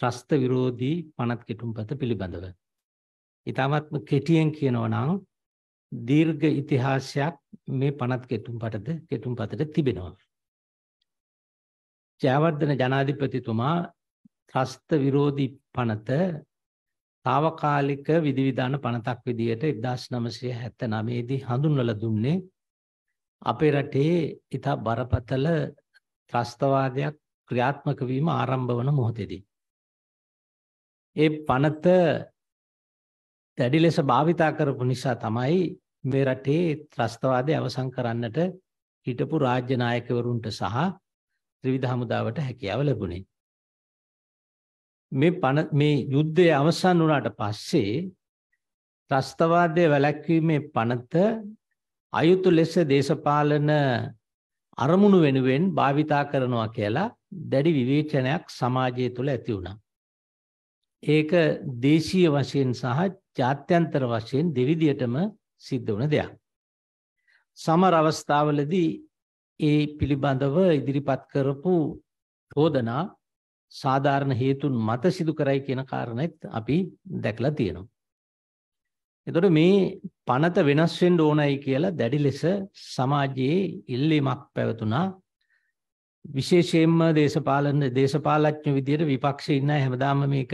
ත්‍රස්ත විරෝධී පනත් කෙටුම්පත පිළිබඳව. ඉතාමත්ම කෙටියෙන් කියනවා නම් දීර්ඝ ඉතිහාසයක් මේ පනත් කෙටුම්පතද කෙටුම්පතට තිබෙනවා. ජයවර්ධන ජනාධිපතිතුමා ත්‍රස්ත විරෝධී පනත తాවකාලික විධිවිධාන පනතක් විදියට 1979 දී හඳුන්වලා දුන්නේ අපේ රටේ ඉතා බරපතල ත්‍රස්තවාදයක් ක්‍රියාත්මක වීම ආරම්භ වන මොහොතේදී ඒ පනත දැඩි ලෙස භාවිතා කරපු නිසා තමයි මේ රටේ ත්‍රස්තවාදය අවසන් කරන්නට හිටපු රාජ්‍ය නායකවරුන්ට සහ ත්‍රිවිධ හමුදාවට හැකියාව ලැබුණේ. මේ පන මේ යුද්ධය අවසන් වුණාට පස්සේ ත්‍රස්තවාදය වැළැක්වීමේ පනත අයුතු ලෙස දේශපාලන අරමුණු වෙනුවෙන් භාවිතා කරනවා කියලා දැඩි විවේචනයක් සමාජය තුළ ඇති වුණා. ඒක දේශීය වශයෙන් සහ ජාත්‍යන්තර වශයෙන් දෙවිදියටම සිද්ධ වන දෙයක්. සමර අවස්ථාවලදී ඒ පිළිබඳව ඉදිරිපත් කරපු චෝදනා සාධාරණ හේතුන් මත සිදු කරයි කියන කාරණෙත් අපි දැකලා තියෙනවා. එතකොට මේ පනත වෙනස් වෙන්න ඕනයි කියලා දැඩි ලෙස සමාජයේ ඉල්ලීමක් පැවතුණා. විශේෂයෙන්ම දේශපාලන දේශපාලඥ විදියට විපක්ෂේ ඉන්න හැමදාම මේක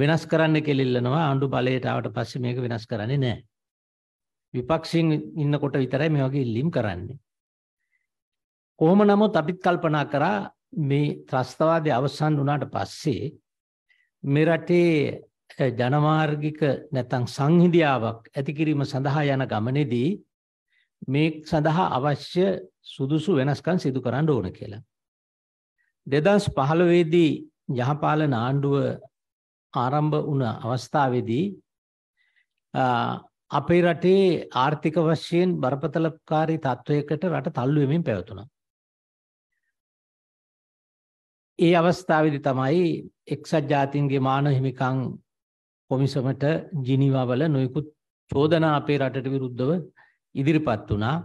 වෙනස් කරන්න කෙලිල්ලනවා ආණ්ඩු බලයට ආවට පස්සේ මේක වෙනස් කරන්නේ නැහැ. විපක්ෂයෙන් ඉන්නකොට විතරයි මේ වගේ ඉල්ලීම් කරන්නේ. කොහොම නමුත් අපිත් කල්පනා කරා මේ ත්‍රස්තවාදී අවසන් වුණාට පස්සේ මේ රටේ ජනමාර්ගික නැත්නම් සංහිඳියාවක් ඇති කිරීම සඳහා යන ගමනේදී මේ සඳහා අවශ්‍ය සුදුසු වෙනස්කම් සිදු කරන්න ඕන කියලා. 2015 දී යහපාලන ආණ්ඩුව ආරම්භ වුණ අවස්ථාවේදී අපේ රටේ ආර්ථික වශයෙන් බරපතලකාරී තත්වයකට රට තල්ලු වෙමින් පැවතුණා. ඒ අවස්ථාවේදී තමයි එක්සත් ජාතීන්ගේ මානව හිමිකම් කොමිසමට ජිනීවා වල නොයෙකුත් චෝදනා අපේ රටට විරුද්ධව ඉදිරිපත් වුණා.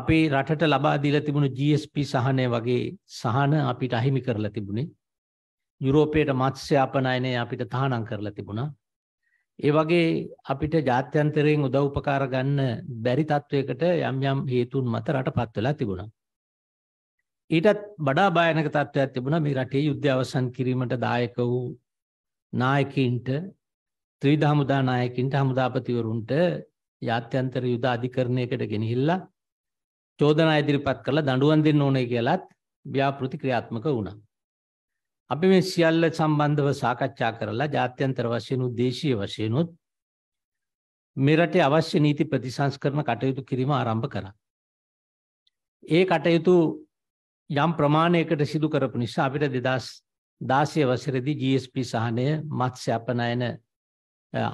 අපේ රටට ලබා දීලා තිබුණු GSP සහනය වගේ සහන අපිට අහිමි කරලා තිබුණේ. යුරෝපයට මත්ස්‍යාපනයනය අපිට තහනම් කරලා තිබුණා. ඒ වගේ අපිට ජාත්‍යන්තරයෙන් උදව්පකාර ගන්න බැරි තත්ත්වයකට යම් යම් හේතුන් මත රට පත් වෙලා තිබුණා. ඊටත් වඩා භයානක තත්ත්වයක් තිබුණා මේ රටේ යුද්ධ අවසන් කිරීමට දායක වූ නායකයින්ට ත්‍රිවිධ හමුදා නායකින්ට හමුදාපතිවරුන්ට ජාත්‍යන්තර යුද අධිකරණයකට ගෙනහිල්ලා චෝදනා ඉදිරිපත් කරලා දඬුවම් දෙන්න ඕනේ කියලත් ව්‍යාපෘති ක්‍රියාත්මක වුණා. අපි මේ සියල්ල සම්බන්ධව සාකච්ඡා කරලා ජාත්‍යන්තර වශයෙන් උත් දේශීය වශයෙන් උත් මෙරටේ අවශ්‍ය නීති ප්‍රතිසංස්කරණ කටයුතු කිරීම ආරම්භ කරා. ඒ කටයුතු යම් ප්‍රමාණයකට සිදු කරපු නිසා අපිට දෙදස් දාසය වසරදි GSP සහනය මත්ස්‍ය අපනයන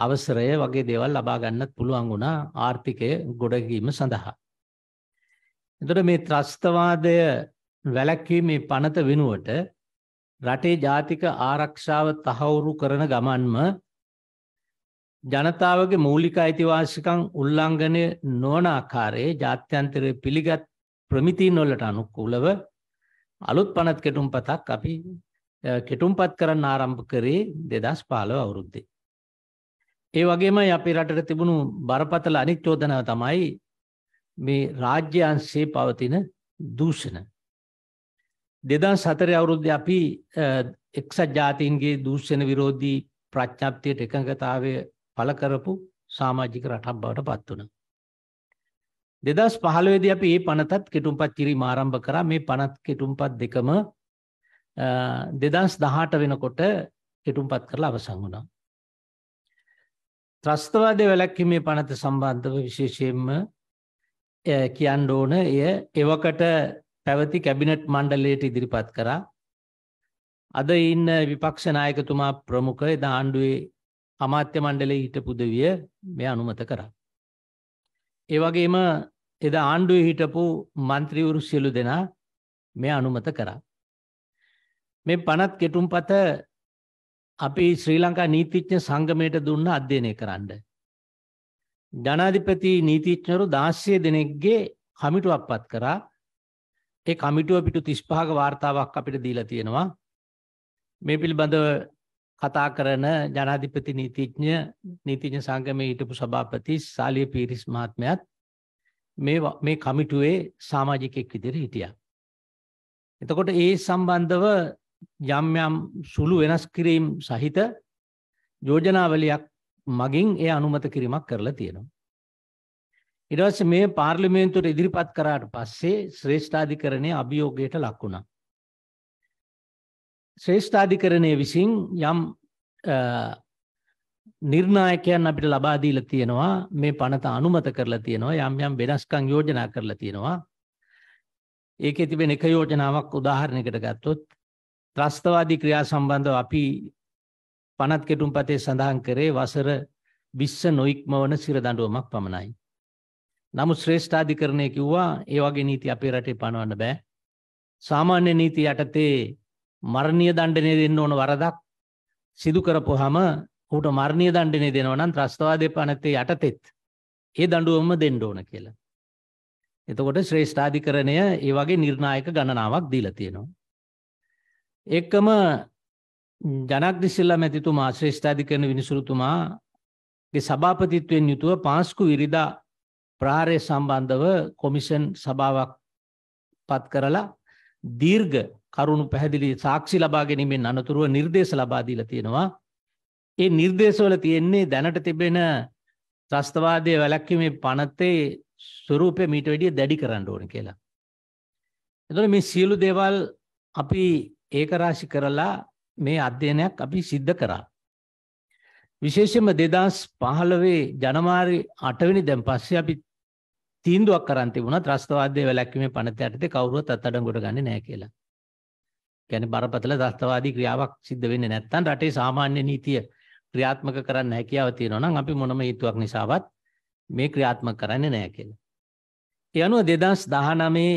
අවසරය වගේ දේවල් ලබා ගන්නත් පුළුවන් වුණා ආර්ථිකය ගොඩගීම සඳහා. එතට මේ ත්‍රස්තවාදය වැලැක්වීමේ පනත වෙනුවට රටේ ජාතික ආරක්ෂාව තහවුරු කරන ගමන්ම ජනතාවගේ මූලික අයිතිවාසිකම් උල්ලංඝනය නොවන ආකාරයේ ජාත්‍යන්තරයේ පිළිගත් ප්‍රමිතීන් වලට අනුකූලව අලුත් පනත් කෙටුම්පතක් අපි කෙටුම්පත් කරන්න ආරම්භ කරේ 2015 අවුරුද්දේ. ඒ වගේම අපේ රටට තිබුණු බරපතල අනිත් චෝදනාව තමයි මේ රාජ්‍ය අංශයේ පවතින දූෂණ. දෙදා සතර අවුරුද්ධ අපි එක්සත් ජාතීන්ගේ දූෂණ විරෝධී ප්‍රඥප්තියට එකඟතාවය පළ කරපු සාමාජික රටක් බවට පත් වුණ. දෙදස් පහළවේද අපි ඒ පනතත් කෙටුම්පත් කිරි මාරම්භ කර මේ පනත් කෙටුම්පත් දෙකම දෙදස් දහට වෙනකොට කෙටුම්පත් කරලා අවසං වුණා. ත්‍රස්තවාද වැලැක්කීමේ පනත සම්බන්ධව විශේෂයෙන්ම කියන්න ඕන එය එවකට පැවති කැබිනට් මණ්ඩලයට ඉදිරිපත් කරා. අද ඉන්න විපක්ෂ නායකතුමා ප්‍රමුඛ එදා ආණ්ඩුවේ අමාත්‍ය මණ්ඩලයේ හිටපු දෙවිය මේ අනුමත කරා. ඒ වගේම එදා ආණ්ඩුවේ හිටපු മന്ത്രിවරු සියලු දෙනා මේ අනුමත කරා. මේ පනත් කෙටුම්පත අපි ශ්‍රී ලංකා නීතිඥ සංගමයට දුන්න අධ්‍යයනය කරන්න. ජනාධිපති නීතිඥවරු 16 දෙනෙක්ගේ කමිටුවක් පත් කරා ඒ කමිටුව පිටු 35ක වார்த்தාවක් අපිට දීලා තියෙනවා. මේ පිළිබඳව කතා කරන ජනාධිපති නීතිඥ නීතිඥ සංගමේ හිටපු සභාපති සාලිය පීරිස් මහත්මයාත් මේ මේ කමිටුවේ සමාජිකෙක් විදිහට හිටියා. එතකොට ඒ සම්බන්ධව යම් යම් සුළු වෙනස් කිරීම් සහිත යෝජනාවලියක් මගින් ඒ අනුමත කිරීමක් කරලා තියෙනවා. ඊට පස්සේ මේ පාර්ලිමේන්තුවට ඉදිරිපත් කරාට පස්සේ ශ්‍රේෂ්ඨාධිකරණයේ අභියෝගයට ලක් වුණා. ශ්‍රේෂ්ඨාධිකරණය විසින් යම් නිර්ණායකයන් අපිට ලබා දීලා තියෙනවා මේ පනත අනුමත කරලා තියෙනවා යම් යම් වෙනස්කම් යෝජනා කරලා තියෙනවා. ඒකේ තිබෙන එක යෝජනාවක් උදාහරණයකට ගත්තොත් ත්‍රස්තවාදී ක්‍රියා සම්බන්ධව අපි පනත් කෙටුම්පතේ සඳහන් කරේ වසර 20 නොඉක්මවන සිර දඬුවමක් පමණයි. නමුත් ශ්‍රේෂ්ඨාධිකරණය කිව්වා ඒ වගේ නීති අපේ රටේ පනවන්න බෑ. සාමාන්‍ය නීති යටතේ මරණීය දණ්ඩනය දෙන්න ඕන වරදක් සිදු කරපුවාම ඌට මරණීය දණ්ඩනය දෙනවා නම් ත්‍රස්තවාදී පනතේ යටතෙත් ඒ දඬුවම දෙන්න ඕන කියලා. එතකොට ශ්‍රේෂ්ඨාධිකරණය ඒ වගේ නිර්ණායක ගණනාවක් දීලා තියෙනවා. එකම ජනක්දිසිල්ලා මැතිතුමා ශ්‍රේෂ්ඨාධිකරණ විනිසුරුතුමාගේ සභාපතිත්වයෙන් යුතුව පාස්කු විරිදා ප්‍රාරය සම්බන්ධව කොමිෂන් සභාවක් පත් කරලා දීර්ඝ කරුණු පැහැදිලි සාක්ෂි ලබා ගැනීමෙන් අනතුරුව නිර්දේශ ලබාදීල තියෙනවා. ඒ නිර්දේශවල තියෙන්නේ දැනට තිබෙන ත්‍රස්තවාදය වැලක්කීමේ පනත්තේ ස්වරූපය මීට වැඩිය දැඩි කරන්න ඕන කියලා. එතුොට මේ සියලු දේවල් අපි ඒකරාශි කරලා මේ අධ්‍යයනයක් අපි සිද්ධ කරා. විශේෂම දෙදස් පහළවේ ජනමාරි අටවැනි දැන් පස්සේ අපි තීන්දුවක් කරන් තිබුණා ත්‍රස්තවාදයේ වැළැක්වීමේ පනත යටතේ කවුරුවත් අත්අඩංගුවට ගන්නේ නැහැ කියලා. කියන්නේ බරපතල ත්‍රස්තවාදී ක්‍රියාවක් සිද්ධ වෙන්නේ නැත්නම් රටේ සාමාන්‍ය නීතිය ක්‍රියාත්මක කරන්න හැකියාව තියෙනවා නම් අපි මොනම හේතුවක් නිසාවත් මේ ක්‍රියාත්මක කරන්නේ නැහැ කියලා. ඒ අනුව 2019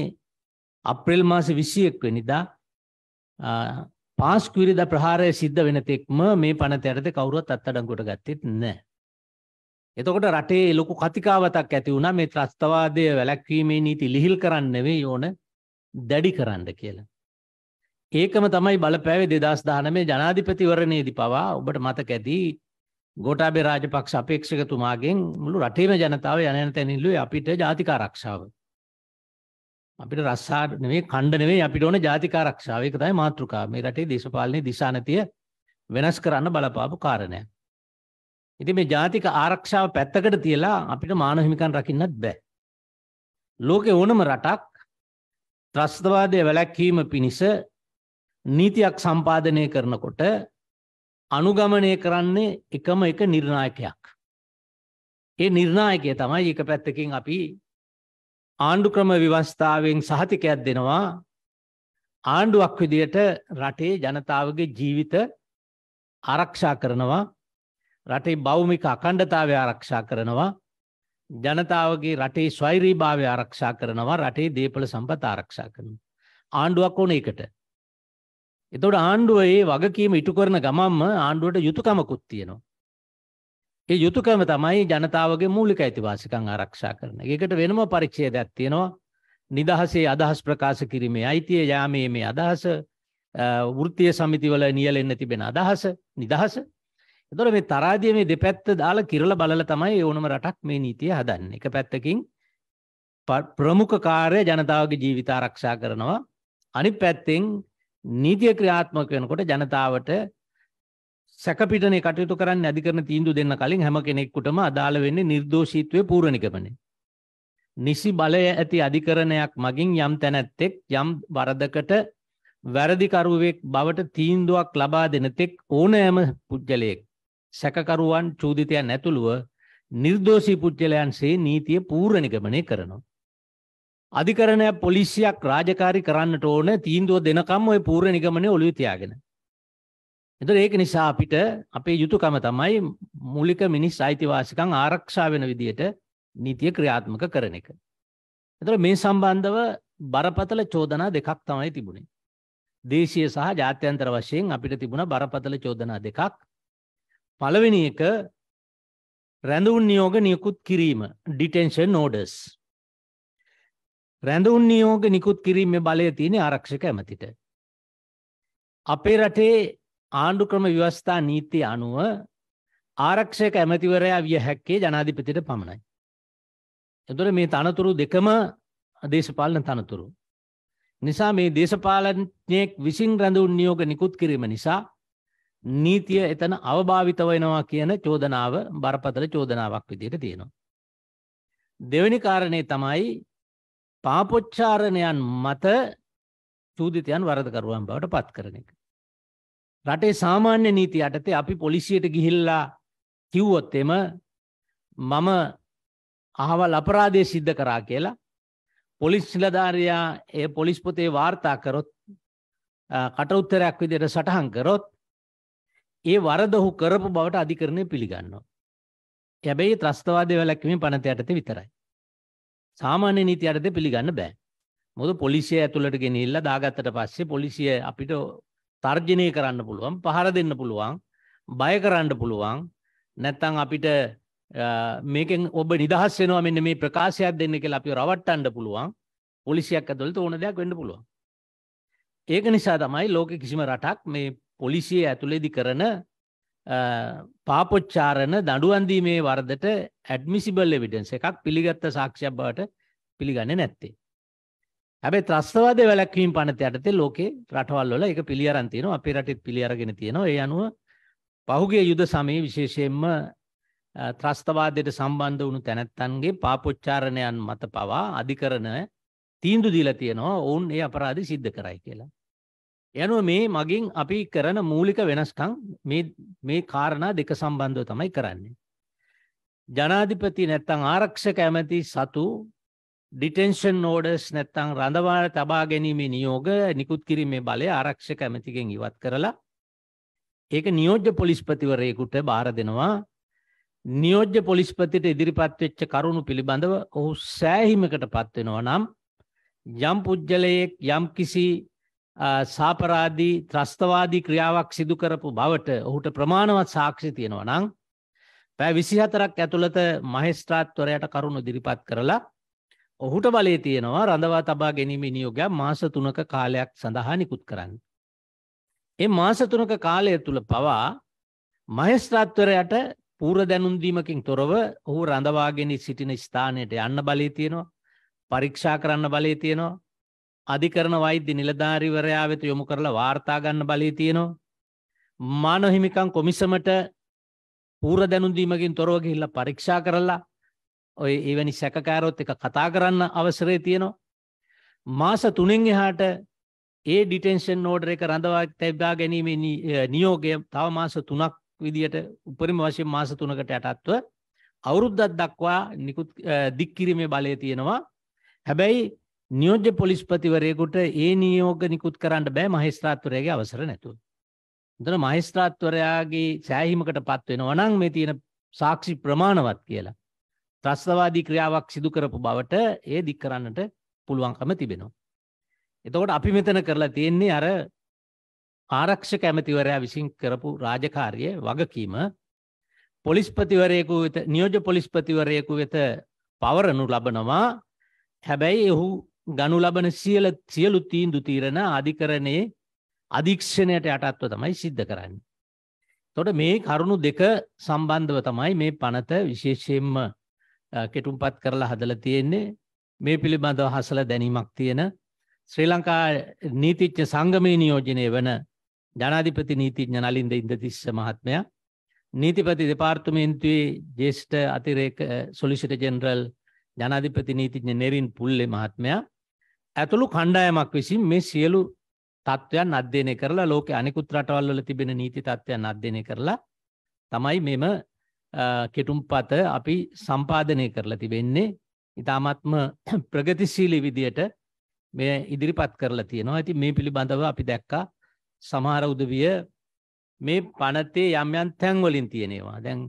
අප්‍රේල් මාසේ 21 වෙනිදා පාස්කුවිරිද ප්‍රහාරය සිද්ධ වෙනතෙක්ම මේ පනත යටත කවුරුවත් අත්තඩංකොට ගත්තෙත් නෑ. එතකොට රටේ ලොකු කතිකාවතක් ඇති වුණා මේ ත්‍රස්තවාදය වැලැක්වීමේ නීති ලිහිල් කරන්නවේ ඕන දැඩි කරන්න කියලා. ඒකම තමයි බලපෑවේ දෙදස් දානමේ ජනාධිපතිවරණයේදි පවා ඔබට මතක ඇති ගොටාබේ රාජපක්ෂ අපේක්ෂකතුමාගෙන් මුළු රටේම ජනතාව යනන තැනිල්ලුවේ අපිට ජාතිකා රක්ෂාව අපිට රස්සාට නෙවෙයි ඛණ්ඩ නෙවෙයි අපිට ඕන ජාතික ආරක්ෂාව. ඒක තමයි මාතෘකාව. මේ රටේ දේශපාලනයේ දිශානතිය වෙනස් කරන්න බලපාපු කාරණයක්. ඉතින් මේ ජාතික ආරක්ෂාව පැත්තකට තියලා අපිට මානව හිමිකම් රකින්නත් බෑ. ලෝකේ ඕනම රටක් ත්‍රස්තවාදය වැළැක්වීම පිණිස නීතියක් සම්පාදනය කරනකොට අනුගමනය කරන්නේ එකම එක නිර්ණායකයක්. ඒ නිර්ණායකය තමයි එක පැත්තකින් අපි ආණ්ඩු ක්‍රම විවස්ථාවෙන් සහතිකයක් දෙනවා ආණ්ඩුවක් විදියට රටේ ජනතාවගේ ජීවිත ආරක්ෂා කරනවා රටේ බෞමික අකණ්ඩතාවය ආරක්ෂා කරනවා ජනතාවගේ රටේ ස්වෛරීභාවය ආරක්ෂා කරනවා රටේ දේපල සම්පත ආරක්ෂා කරනවා. ආණ්ඩුවක් ඕන එකට. එතකොට ආණ්ඩුව ඒ වගකීම ඉටු කරන ගමන්ම ආණ්ඩුවට යුතුයකමකුත් තියෙනවා. ඒ යුතුයකම තමයි ජනතාවගේ මූලික අයිතිවාසිකම් ආරක්ෂා කරන. ඒකට වෙනම පරිච්ඡේදයක් තියෙනවා. නිදහසේ අදහස් ප්‍රකාශ කිරීමේ අයිතිය යාමේ මේ අදහස වෘත්තීය සමිතිවල නියැලෙන්න තිබෙන අදහස නිදහස. එතකොට මේ තරාදිය මේ දෙපැත්ත දාලා කිරලා බලලා තමයි ඕනම රටක් මේ නීතිය හදන්නේ. එක පැත්තකින් ප්‍රමුඛ කාර්ය ජනතාවගේ ජීවිත ආරක්ෂා කරනවා. අනිත් පැත්තෙන් නීතිය ක්‍රියාත්මක වෙනකොට ජනතාවට සැකපිටනේ කටයුතු කරන්න අධිකරණ තීන්දුව දෙන්න කලින් හැම කෙනෙක්කුටම අදාළ වෙන්නේ නිර්දෝෂීත්වය පූර්ණිකමනේ. නිසි බලය ඇති අධිකරණයක් මගින් යම් තැනැත්තෙක් යම් වරදකට වැරදිකරුවෙක් බවට තීන්දුවක් ලබා දෙනතෙක් ඕනෑම පුද්ගලයෙක් සැකකරුවන් චූදිතයන් ඇතුළුව නිර්දෝෂී පුද්ගලයන්සේ නීතිය පූර්ණනිගමනය කරනවා. අධිකරණය පොලිසියක් රාජකාරි කරන්නට ඕන තීන්දුව දෙනකම් ඔය පූර්ණනිගමනය ඔලුවිතියාගෙන. එතකොට ඒක නිසා අපිට අපේ යුතුයකම තමයි මූලික මිනිස් අයිතිවාසිකම් ආරක්ෂා වෙන විදිහට නීතිය ක්‍රියාත්මක කරන එක. එතකොට මේ සම්බන්ධව බරපතල චෝදනා දෙකක් තමයි තිබුණේ. දේශීය සහ ජාත්‍යන්තර වශයෙන් අපිට තිබුණ බරපතල චෝදනා දෙකක්. පළවෙනි එක රැඳවුන් නියෝග නිකුත් කිරීම ඩිටෙන්ෂන් නෝඩස්. රැඳවුන් නියෝග නිකුත් කිරීමේ බලය තියෙන ආරක්ෂක ඇමතිට. අපේ රටේ ආණ්ඩු ක්‍රම ව්‍යවස්ථා නීති අනුව ආරක්ෂක ඇමතිවරයා විය හැක්කේ ජනාධිපතිට පමණයි. එතුර මේ තනතුරු දෙකම දේශපාලන තනතුරු. නිසා මේ දේශපාලනයෙක් විසින් රැඳුන් නියෝග නිකුත් කිරීම නිසා නීතිය එතන අවභාවිත වෙනවා කියන චෝදනාව බරපතල චෝදනාවක් විදියට තියෙනවා. දෙවැනි කාරණය තමයි පාපොච්චාරණයන් මත චූදිතයන් වරදකරුවන් බවට පත් කරන එක. රටේ සාමාන්‍ය නීති යටතේ අපි පොලිසියට ගිහිල්ලා කිව්වොත් එම මම අහවල් අපරාධය සිද්ධ කරා කියලා පොලිස් නිලධාරයා ඒ පොලිස් පොතේ වාර්තා කරොත් කටඋත්තරයක් විදියට සටහන් කරොත් ඒ වරද ඔහු කරපු බවට අධිකරණය පිළිගන්නවා. හැබැයි ත්‍රස්තවාදය වැළැක්වීමේ පනත යටතේ විතරයි. සාමාන්‍ය නීති යටතේ පිළිගන්න බෑ. මොකද පොලිසිය ඇතුළට ගෙනිහිල්ලා දාගත්තට පස්සේ පොලිසිය අපිට තර්ජනය කරන්න පුළුවන් පහර දෙන්න පුළුවන් බය කරන්න පුළුවන් නැත්තං අපිට මේකෙන් ඔබ නිදහස් වෙනවා මෙන්න මේ ප්‍රකාශයක් දෙන්න කියලා අපි රවට්ටන්න පුළුවන් පොලිසියක් ඇතුළත ඕන දෙයක් වෙන්න පුළුවන්. ඒක නිසා තමයි ලෝක කිසිම රටක් මේ පොලිසිය ඇතුළෙදි කරන පාපොච්චාරණ දඩුවන්දීමේ වර්දට ඇඩමිසිබල් එවිඩන්ස එකක් පිළිගත්ත සාක්ෂයක් බවට පිළිගන්න නැත්තේ. හැබැයි ත්‍රස්තවාද වැළැක්වීම පනත යටතේ ලෝකේ රටවල් වල ඒක පිළිඅරන් තියෙනවා අපේ රටෙත් පිළිඅරගෙන තියෙනවා ඒ අනුව පහුගිය යුද සමයේ විශේෂයෙන්ම ත්‍රස්තවාදයට සම්බන්ධ වුණු තැනැත්තන්ගේ පාපොච්චාරණයන් මත පවා අධිකරණ තීන්දු දීලා තියෙනවා ඔවුන් ඒ අපරාධ සිද්ධ කරයි කියලා. යනුව මේ මගින් අපි කරන මූලික වෙනස්කම් මේ මේ කාරණා දෙක සම්බන්ධව තමයි කරන්නේ. ජනාධිපති නැත්තම් ආරක්ෂක ඇමති සතු ඩිටෙන්ෂන් නෝඩස් නැත්තං රඳවාන තබා ගැනීමේ නියෝග නිකුත් කිරීමේ බලය ආරක්ෂ කැමතිකෙන් ඉවත් කරලා ඒක නියෝජ්‍ය පොලිස්පතිවරයෙකුට බාර දෙනවා නියෝජ්‍ය පොලිස්පතිට ඉදිරිපත් වෙච්ච කරුණු පිළිබඳව ඔහු සෑහිමකට පත්වෙනවා නම් යම් පුද්ගලයෙක් යම් කිසි සාපරාධී ත්‍රස්තවාදී ක්‍රියාවක් සිදු කරපු බවට ඔහුට ප්‍රමාණවත් සාක්ෂි තියෙනවා නම් පැ විසිහතරක් ඇතුළත මහෙස්ත්‍රාත්වරයට කරුණු දිරිපත් කරලා ඔහුට බලේ තියෙනවා රඳවා තබා ගැනීම නියෝගයක් මාස තුනක කාලයක් සඳහා නිකුත් කරන්න. ඒ මාස තුනක කාලය තුළ පවා මහස්ත්‍රාත්වරයට පූර්ව දැනුන්දීමකින් තොරව ඔහු රඳවාගෙන සිටින ස්ථානයට යන්න බලේ තියෙනවා පරීක්ෂා කරන්න බලේ තියෙනවා අධිකරණ වෛද්‍ය නිලධාරිවරයා වෙත යොමු කරලා වාර්තා ගන්න බලේ තියෙනවා මානව හිමිකම් කොමිසමට පූර්ව දැනුන්දීමකින් තොරව ගිහිල්ලා පරීක්ෂා කරලා ඔය එවැනි සැකකාරොත් එක කතා කරන්න අවසරය තියෙනවා. මාස තුනෙන් එහාට ඒ ඩිටෙන්ෂන් නෝඩර එක රඳවා තැබ්බා ගැනීම නියෝගය තව මාස තුනක් විදියට උපරිම වශයෙන් මාස තුනකට යටත්ව අවුරුද්දක් දක්වා නිකුත් දික්කිරීමේ බලය තියෙනවා. හැබැයි නියෝජ්‍ය පොලිස්පතිවරයෙකුට ඒ නියෝග නිකුත් කරන්න බෑ මහිස්ත්‍රාත්වරයාගේ අවසර නැතුව. දන මහිස්ත්‍රාත්වරයාගේ සෑහිමකට පත්වෙන වනං මේ තියෙන සාක්ෂි ප්‍රමාණවත් කියලා. ත්‍රස්තවාදී ක්‍රියාවක් සිදු කරපු බවට ඒ දික් කරන්නට පුළුවන්කම තිබෙනවා. එතකොට අපි මෙතන කරලා තියෙන්නේ අර ආරක්ෂක ඇමතිවරයා විසින් කරපු රාජකාරිය වගකීම පොලිස්පතිවරයෙකු වෙත නියෝජ පොලිස්පතිවරයෙකු වෙත පවරනු ලබනවා හැබැයි ඔහු ගනු ලබන සියල සියලු තීන්දු තීරණ අධිකරණයේ අධීක්ෂණයට යටත්ව තමයි සිද්ධ කරන්න. තොට මේ කරුණු දෙක සම්බන්ධව තමයි මේ පනත විශේෂයෙන්ම කෙටුම්පත් කරලා හදලා තියෙන්නේ මේ පිළිබඳව හසල දැනීමක් තියෙන ශ්‍රී ලංකා නීතිච්ඥ සංගමය නියෝජනය වන ජනාධිපති නීතිඥ නලින්ද ඉන්දතිස්ස මහත්මය නීතිපති දෙපාර්තුමේන්තුවේ ජේෂ්ඨ අතිරේක සොලිසිට ජෙනරල් ජනාධිපති නීතිඥ නෙරින් පුල්ලෙ මහත්මයා ඇතුළු කණ්ඩායමක් විසින් මේ සියලු තත්ත්වයන් අධ්‍යයනය කරලා ලෝක අනිකුත් රටවල්ල තිබෙන නීති තත්ත්වයන් අධ්‍යයනය කරලා තමයි මෙම කෙටුම්පත අපි සම්පාදනය කරලා තිබෙන්නේ ඉතාමත්ම ප්‍රගතිශීලී විදියට මේ ඉදිරිපත් කරලා තියෙනවා. ඉතින් මේ පිළිබඳව අපි දැක්කා සමහර උදවිය මේ පනතේ යම් යම් තැන් වලින් තියෙනවා. දැන්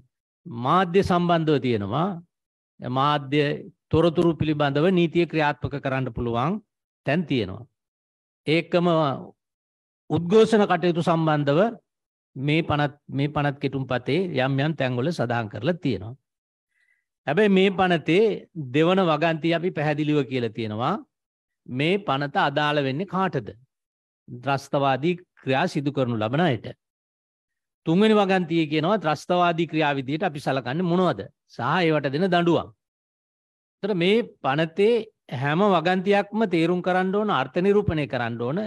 මාධ්‍ය සම්බන්ධව තියෙනවා. මාධ්‍ය තොරතුරු පිළිබඳව නීතිය ක්‍රියාත්මක කරන්න පුළුවන් තැන් තියෙනවා. ඒකම උද්ඝෝෂණ කටයුතු සම්බන්ධව මේ පනත් මේ පනත් කෙටුම් පතේ යම් යම් තැන්වල සඳහන් කරලා තියෙනවා. හැබැයි මේ පනතේ දෙවන වගන්තිය අපි පැහැදිලිව කියලා තියෙනවා මේ පනත අදාළ වෙන්නේ කාටද? ත්‍රස්තවාදී ක්‍රියා සිදු කරනු ලබන අයට. තුන්වෙනි වගන්තිය කියනවා ත්‍රස්තවාදී ක්‍රියා විදියට අපි සලකන්නේ මොනවද? සහ ඒවට දෙන දඬුවම්. එතකොට මේ පනතේ හැම වගන්තියක්ම තේරුම් කරන්න ඕන අර්ථ නිරූපණය කරන්න ඕන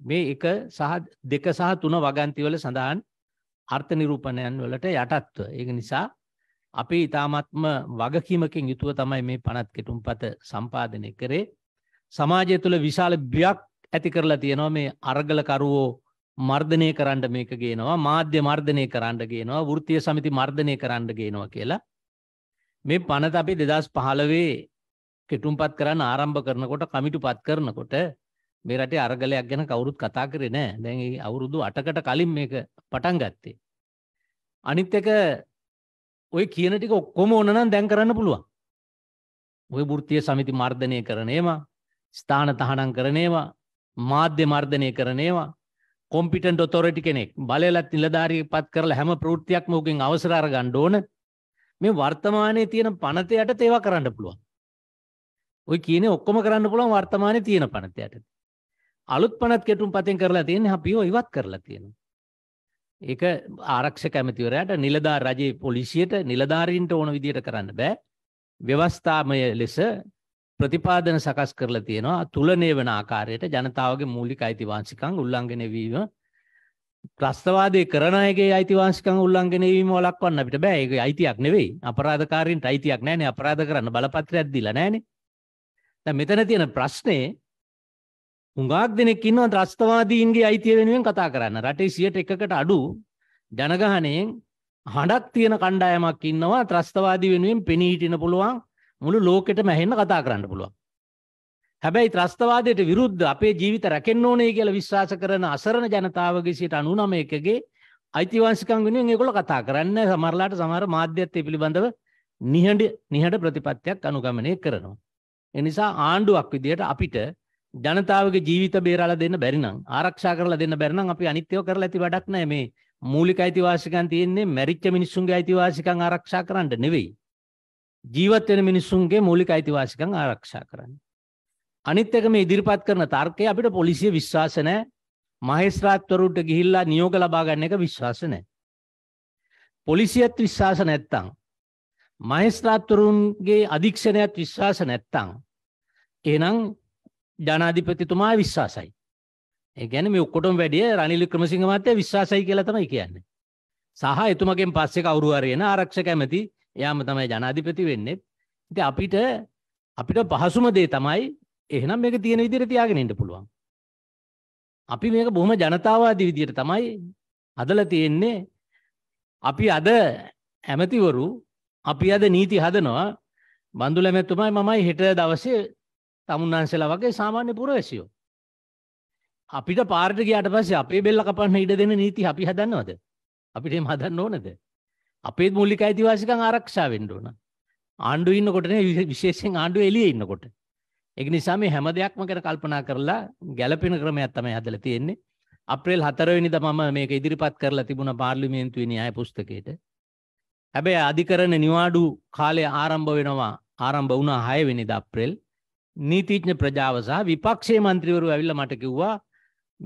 මේ එක සහ දෙක සහ තුන වගන්තිවල සඳහන් අර්ථ නිරූපණයන් වලට යටත්ව ඒක නිසා අපි ඉතාමත්ම වගකීමකින් යුතුව තමයි මේ පනත් කෙටුම්පත සම්පාදනය කරේ සමාජය තුළ විශාල බ්‍රියක් ඇති කරලා තියෙනවා මේ අර්ගලකරුවෝ මර්ධනය කරන්න මේක ගේනවා මාධ්‍ය මර්ධනය කරන්න ගේනවා වෘත්තිය සමිති මර්ධනය කරන්න ගේනවා කියලා මේ පනත අපි දෙදස් පහළවේ කෙටුම්පත් කරන්න ආරම්භ කරනකොට කමිටු පත් කරනකොට මේ රටේ අරගලයක් ගැන කවුරුත් කතා කරේ නෑ දැන් ඒ අවුරුදු 8කට කලින් මේක පටන් ගත්තේ අනිත් එක ඔය කියන ටික ඔක්කොම ඕන නම් දැන් කරන්න පුළුවන් ඔය වෘත්තීය සමිති මර්ධනය කරන ඒවා ස්ථාන තහනම් කරන ඒවා මාධ්‍ය මර්ධනය කරන ඒවා කොම්පිටන්ට් ඔතොරිටි කෙනෙක් බලයලත් නිලධාරීපත් කරලා හැම ප්‍රවෘත්තියක්ම උගෙන් අවසර අරගන්න ඕන මේ වර්තමානයේ තියෙන පනත යටතේ ඒවා කරන්න පුළුවන් ඔය කියන්නේ ඔක්කොම කරන්න පුළුවන් වර්තමානයේ තියෙන පනත යටතේ අලුත් පනත් කෙටුම් පතින් කරලා තියෙන අපිෝ ඉවත් කරලා තියෙනවා. ඒක ආරක්ෂ කැමතිවරයට නිලදා රජයේ පොලිසියට නිලධාරීන්ට ඕන විදියට කරන්න බෑ ව්‍යවස්ථාමය ලෙස ප්‍රතිපාදන සකස් කරලා තියෙනවා තුලනේ වන ආකාරයට ජනතාවගේ මූලික අයිතිවාංසිකං උල්ලංඝනය වීම ප්‍රස්තවාදය කරනයගේ අයිතිවාංසිකං උල්ලංඝනය වීම වලක්වන්න අපිට බෑ ඒක අයිතියක් නෙවෙයි අපරාධකාරීන්ට අයිතියක් නෑනේ අපරාධ කරන්න බලපත්‍රයක් දීලා නෑනේ දැන් මෙතන තියෙන ප්‍රශ්නේ හුඟක් දෙනෙක් ඉන්නවා ත්‍රස්තවාදීන්ගේ අයිතිය වෙනුවෙන් කතා කරන්න. රටේ 100%කට අඩු ජනගහණයෙන් හඬක් තියෙන කණ්ඩායමක් ඉන්නවා ත්‍රස්තවාදී වෙනුවෙන් පෙනී හිටින්න පුළුවන් මුළු ලෝකෙටම ඇහෙන්න කතා කරන්න පුළුවන්. හැබැයි ත්‍රස්තවාදයට විරුද්ධ අපේ ජීවිත රැකෙන්න ඕනේ කියලා විශ්වාස කරන අසරණ ජනතාවගේ 99%කගේ අයිතිවාසිකම් වෙනුවෙන් ඒගොල්ලෝ කතා කරන්නේ සමහරලාට සමහර මාධ්‍යත් ඒ පිළිබඳව නිහඬ නිහඬ ප්‍රතිපත්තියක් අනුගමනය කරනවා. එනිසා ආණ්ඩුවක් විදියට අපිට ජනතාවගේ ජීවිත බේරලා දෙන්න බැරි නම් ආරක්ෂා කරලා දෙන්න බැරි නම් අපි අනිත් ඒවා කරලා ඇති වැඩක් නැහැ මේ මූලික අයිතිවාසිකම් තියෙන්නේ මැරිච්ච මිනිස්සුන්ගේ අයිතිවාසිකම් ආරක්ෂා කරන්න නෙවෙයි ජීවත් වෙන මිනිස්සුන්ගේ මූලික අයිතිවාසිකම් ආරක්ෂා කරන්න අනිත් එක මේ ඉදිරිපත් කරන තර්කය අපිට පොලිසිය විශ්වාස නැහැ මහේස්ත්‍රාත්වරුන්ට ගිහිල්ලා නියෝග ලබා ගන්න එක විශ්වාස නැහැ පොලිසියත් විශ්වාස නැත්තම් මහේස්ත්‍රාත්වරුන්ගේ අධීක්ෂණයත් විශ්වාස නැත්තම් එහෙනම් ජනාධිපතිතුමා විශ්වාසයි. ඒ කියන්නේ මේ ඔක්කොටම වැඩිය රනිල් වික්‍රමසිංහ මහත්තයා විශ්වාසයි කියලා තමයි කියන්නේ. සහ එතුමගෙන් පස්සේ කවුරු හරි එන ආරක්ෂක ඇමති එයාම තමයි ජනාධිපති වෙන්නේ. ඉතින් අපිට අපිට පහසුම දේ තමයි එහෙනම් මේක තියෙන විදිහට තියාගෙන ඉන්න පුළුවන්. අපි මේක බොහොම ජනතාවාදී විදිහට තමයි හදලා තියෙන්නේ. අපි අද ඇමතිවරු අපි අද නීති හදනවා බන්දුල ඇමතිතුමයි මමයි හෙට දවසේ තමුන්නාන්සලා වගේ සාමාන්‍ය පුරවැසියෝ. අපිට පාරට ගියාට පස්සේ අපේ බෙල්ල කපන්න ඉඩ දෙන නීති අපි හදන්නවද? අපිට එහෙම හදන්න ඕනද? අපේ මූලික අයිතිවාසිකම් ආරක්ෂා වෙන්න ඕන. ආණ්ඩුවේ ඉන්නකොටනේ විශේෂයෙන් ආණ්ඩුවේ එළියේ ඉන්නකොට. ඒක නිසා මේ හැම දෙයක්ම ගැන කල්පනා කරලා ගැළපෙන ක්‍රමයක් තමයි හදලා තියෙන්නේ. අප්‍රේල් 4 වෙනිදා මම මේක ඉදිරිපත් කරලා තිබුණා පාර්ලිමේන්තුවේ න්‍යාය පුස්තකයේට. හැබැයි අධිකරණ නිවාඩු කාලය ආරම්භ වෙනවා ආරම්භ වුණා 6 වෙනිදා අප්‍රේල්. නීතිඥ ප්‍රජාව සහ විපක්ෂයේ මන්ත්‍රීවරු ඇවිල්ලා මට කිව්වා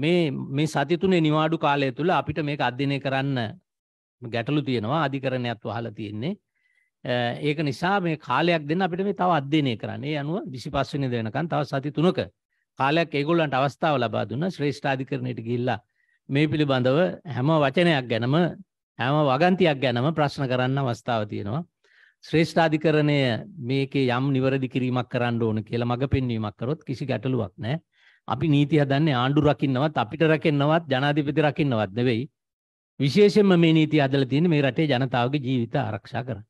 මේ මේ සති තුනේ නිවාඩු කාලය තුල අපිට මේක අධ්‍යයනය කරන්න ගැටලු තියෙනවා අධිකරණයත් වහලා තියෙන්නේ ඒක නිසා මේ කාලයක් දෙන්න අපිට මේ තව අධ්‍යයනය කරන්න. ඒ අනුව 25 වෙනිදා වෙනකන් තව සති තුනක කාලයක් ඒගොල්ලන්ට අවස්ථාව ලබා දුන්නා ශ්‍රේෂ්ඨාධිකරණයට ගිහිල්ලා මේ පිළිබඳව හැම වචනයක් ගැනම හැම වගන්තියක් ගැනම ප්‍රශ්න කරන්න අවස්ථාව තියෙනවා. ශ්‍රේෂ්ඨාධිකරණය මේකේ යම් නිවැරදි කිරීමක් කරන්න ඕන කියලා මඟ පෙන්වීමක් කරොත් කිසි ගැටලුවක් නැහැ. අපි නීති හදන්නේ ආණ්ඩු රකින්නවත් අපිට රකින්නවත් ජනාධිපති රකින්නවත් නෙවෙයි. විශේෂයෙන්ම මේ නීති හදලා තියෙන්නේ මේ රටේ ජනතාවගේ ජීවිත ආරක්ෂා කරන්න.